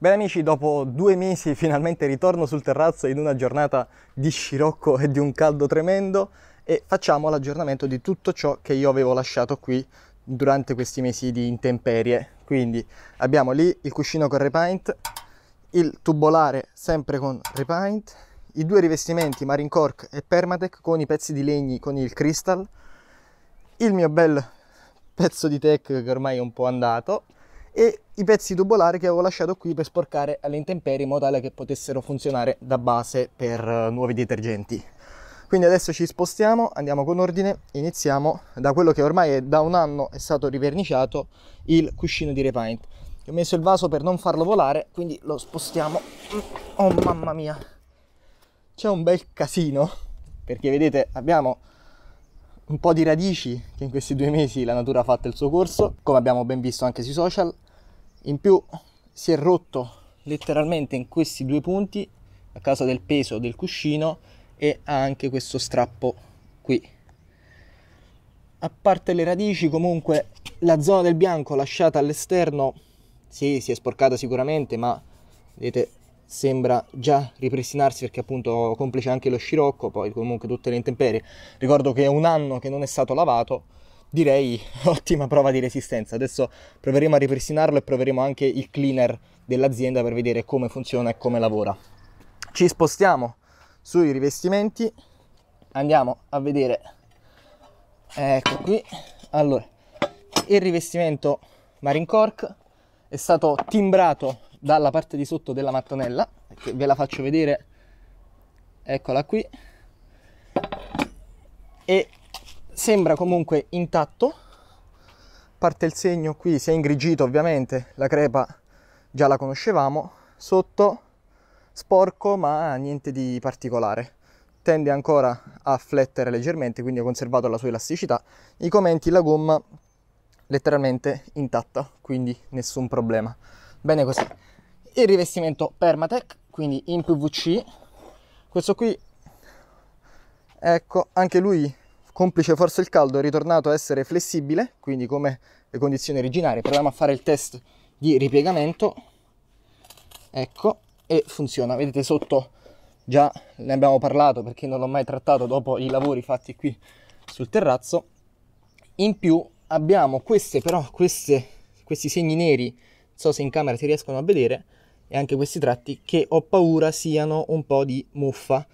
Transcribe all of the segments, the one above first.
Bene amici, dopo due mesi finalmente ritorno sul terrazzo in una giornata di scirocco e di un caldo tremendo e facciamo l'aggiornamento di tutto ciò che io avevo lasciato qui durante questi mesi di intemperie. Quindi abbiamo lì il cuscino con repaint, il tubolare sempre con repaint, i due rivestimenti Marine Cork e Permatec con i pezzi di legni con il crystal, il mio bel pezzo di tech che ormai è un po' andato e i pezzi tubolari che avevo lasciato qui per sporcare alle intemperie in modo tale che potessero funzionare da base per eh, nuovi detergenti. Quindi adesso ci spostiamo, andiamo con ordine, iniziamo da quello che ormai è da un anno è stato riverniciato, il cuscino di Repaint. Ho messo il vaso per non farlo volare, quindi lo spostiamo. Mm. Oh mamma mia, c'è un bel casino, perché vedete abbiamo un po' di radici che in questi due mesi la natura ha fatto il suo corso, come abbiamo ben visto anche sui social, in più si è rotto letteralmente in questi due punti a causa del peso del cuscino e ha anche questo strappo qui a parte le radici comunque la zona del bianco lasciata all'esterno sì, si è sporcata sicuramente ma vedete sembra già ripristinarsi perché appunto complice anche lo scirocco poi comunque tutte le intemperie ricordo che è un anno che non è stato lavato direi ottima prova di resistenza. Adesso proveremo a ripristinarlo e proveremo anche il cleaner dell'azienda per vedere come funziona e come lavora. Ci spostiamo sui rivestimenti, andiamo a vedere, ecco qui, allora, il rivestimento Marine Cork è stato timbrato dalla parte di sotto della mattonella, che ve la faccio vedere, eccola qui, e sembra comunque intatto parte il segno qui si è ingrigito ovviamente la crepa già la conoscevamo sotto sporco ma niente di particolare tende ancora a flettere leggermente quindi ho conservato la sua elasticità i commenti la gomma letteralmente intatta quindi nessun problema bene così il rivestimento permatec quindi in pvc questo qui ecco anche lui complice forse il caldo è ritornato a essere flessibile, quindi come le condizioni originarie. Proviamo a fare il test di ripiegamento, ecco, e funziona. Vedete sotto già ne abbiamo parlato perché non l'ho mai trattato dopo i lavori fatti qui sul terrazzo. In più abbiamo queste però, queste, questi segni neri, non so se in camera si riescono a vedere, e anche questi tratti che ho paura siano un po' di muffa.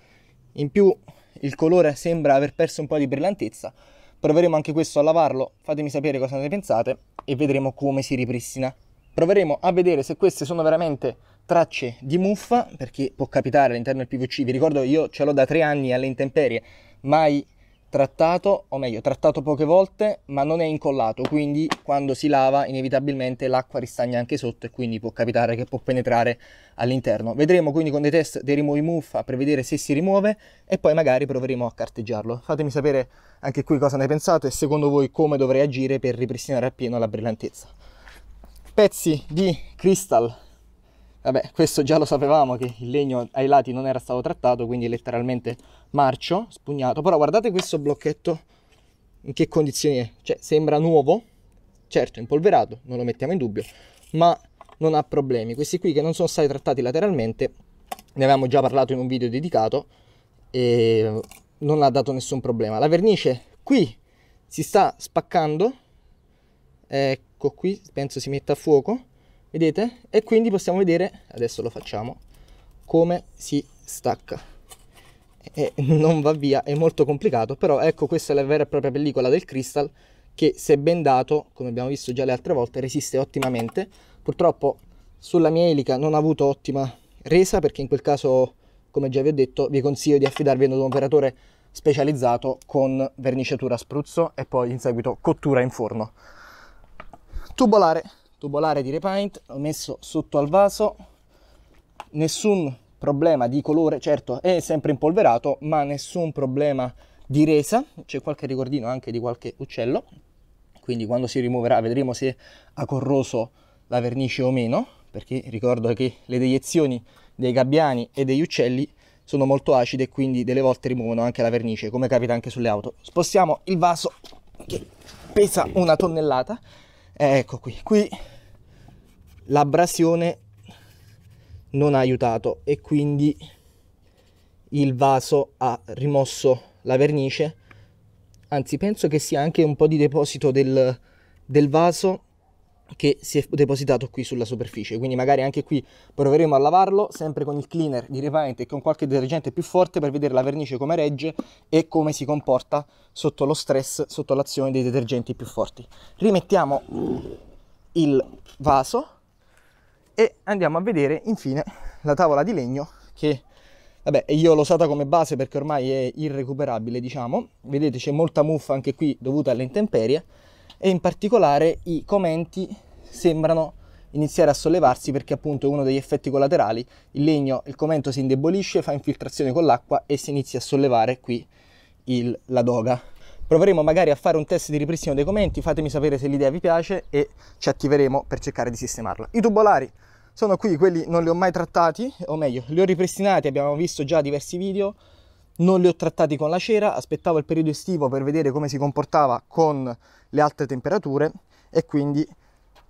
In più il colore sembra aver perso un po' di brillantezza. Proveremo anche questo a lavarlo, fatemi sapere cosa ne pensate e vedremo come si ripristina. Proveremo a vedere se queste sono veramente tracce di muffa, perché può capitare all'interno del PVC. Vi ricordo, io ce l'ho da tre anni alle intemperie, mai trattato, o meglio trattato poche volte, ma non è incollato, quindi quando si lava inevitabilmente l'acqua ristagna anche sotto e quindi può capitare che può penetrare all'interno. Vedremo quindi con dei test dei rimuovi muffa per vedere se si rimuove e poi magari proveremo a carteggiarlo. Fatemi sapere anche qui cosa ne pensate e secondo voi come dovrei agire per ripristinare appieno la brillantezza. Pezzi di Crystal Vabbè, questo già lo sapevamo che il legno ai lati non era stato trattato, quindi letteralmente marcio, spugnato. Però guardate questo blocchetto in che condizioni è. Cioè, sembra nuovo, certo, impolverato, non lo mettiamo in dubbio, ma non ha problemi. Questi qui che non sono stati trattati lateralmente, ne avevamo già parlato in un video dedicato, e non ha dato nessun problema. La vernice qui si sta spaccando, ecco qui, penso si metta a fuoco vedete? E quindi possiamo vedere, adesso lo facciamo, come si stacca. E non va via, è molto complicato, però ecco questa è la vera e propria pellicola del Crystal che se bendato, come abbiamo visto già le altre volte, resiste ottimamente. Purtroppo sulla mia elica non ha avuto ottima resa perché in quel caso, come già vi ho detto, vi consiglio di affidarvi ad un operatore specializzato con verniciatura spruzzo e poi in seguito cottura in forno. Tubolare tubolare di repaint, l'ho messo sotto al vaso, nessun problema di colore, certo è sempre impolverato, ma nessun problema di resa, c'è qualche ricordino anche di qualche uccello, quindi quando si rimuoverà vedremo se ha corroso la vernice o meno, perché ricordo che le deiezioni dei gabbiani e degli uccelli sono molto acide e quindi delle volte rimuovono anche la vernice, come capita anche sulle auto. Spostiamo il vaso che pesa una tonnellata, ecco qui, qui l'abrasione non ha aiutato e quindi il vaso ha rimosso la vernice anzi penso che sia anche un po' di deposito del, del vaso che si è depositato qui sulla superficie quindi magari anche qui proveremo a lavarlo sempre con il cleaner di Repaint e con qualche detergente più forte per vedere la vernice come regge e come si comporta sotto lo stress sotto l'azione dei detergenti più forti rimettiamo il vaso e andiamo a vedere infine la tavola di legno che vabbè io l'ho usata come base perché ormai è irrecuperabile diciamo vedete c'è molta muffa anche qui dovuta alle intemperie e in particolare i commenti sembrano iniziare a sollevarsi perché appunto è uno degli effetti collaterali il legno il commento si indebolisce fa infiltrazione con l'acqua e si inizia a sollevare qui il, la doga Proveremo magari a fare un test di ripristino dei commenti, fatemi sapere se l'idea vi piace e ci attiveremo per cercare di sistemarla. I tubolari sono qui, quelli non li ho mai trattati, o meglio, li ho ripristinati, abbiamo visto già diversi video, non li ho trattati con la cera, aspettavo il periodo estivo per vedere come si comportava con le alte temperature e quindi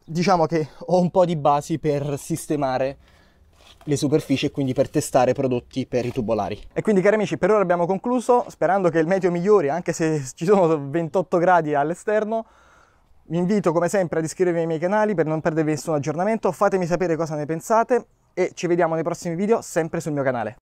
diciamo che ho un po' di basi per sistemare le superfici e quindi per testare prodotti per i tubolari. E quindi cari amici per ora abbiamo concluso sperando che il meteo migliori anche se ci sono 28 gradi all'esterno vi invito come sempre ad iscrivervi ai miei canali per non perdervi nessun aggiornamento fatemi sapere cosa ne pensate e ci vediamo nei prossimi video sempre sul mio canale.